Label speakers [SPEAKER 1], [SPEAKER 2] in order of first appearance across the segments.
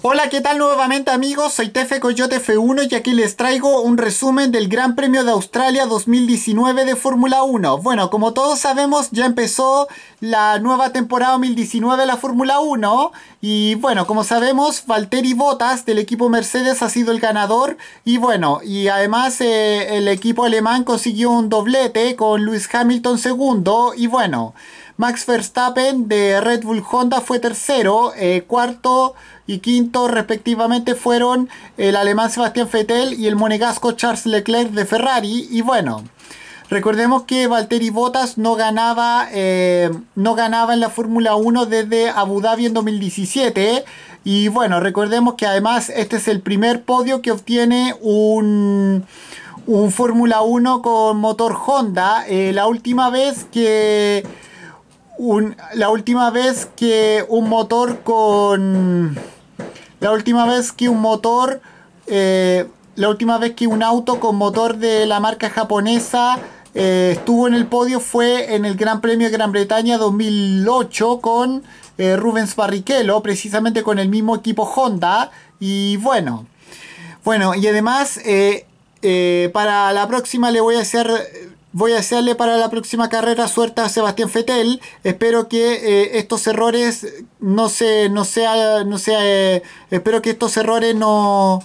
[SPEAKER 1] Hola, ¿qué tal nuevamente amigos? Soy Tefe Coyote F1 y aquí les traigo un resumen del Gran Premio de Australia 2019 de Fórmula 1. Bueno, como todos sabemos, ya empezó la nueva temporada 2019 de la Fórmula 1 y bueno, como sabemos, Valtteri Bottas del equipo Mercedes ha sido el ganador y bueno, y además eh, el equipo alemán consiguió un doblete con Lewis Hamilton segundo y bueno... Max Verstappen de Red Bull Honda fue tercero, eh, cuarto y quinto respectivamente fueron el alemán Sebastián Vettel y el monegasco Charles Leclerc de Ferrari. Y bueno, recordemos que Valtteri Bottas no ganaba, eh, no ganaba en la Fórmula 1 desde Abu Dhabi en 2017. Y bueno, recordemos que además este es el primer podio que obtiene un, Fórmula 1 con motor Honda. Eh, la última vez que la última vez que un motor con... La última vez que un motor... Eh, la última vez que un auto con motor de la marca japonesa eh, estuvo en el podio fue en el Gran Premio de Gran Bretaña 2008 con eh, Rubens Barrichello, precisamente con el mismo equipo Honda. Y bueno, bueno, y además para la próxima le voy a hacer Voy a hacerle para la próxima carrera suerte a Sebastián Fetel. Espero que eh, estos errores no se, no sea, no sea, eh, espero que estos errores no,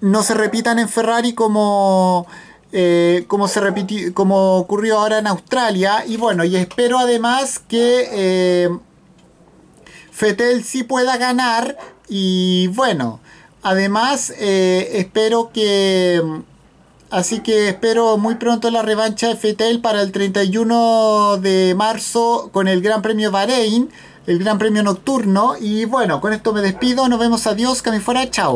[SPEAKER 1] no se repitan en Ferrari como, eh, como se repitió, como ocurrió ahora en Australia. Y bueno, y espero además que Fetel sí pueda ganar. Y bueno, además espero que Así que espero muy pronto la revancha de Fetel para el 31 de marzo con el Gran Premio Bahrein, el Gran Premio Nocturno. Y bueno, con esto me despido, nos vemos, adiós, que fuera, chao.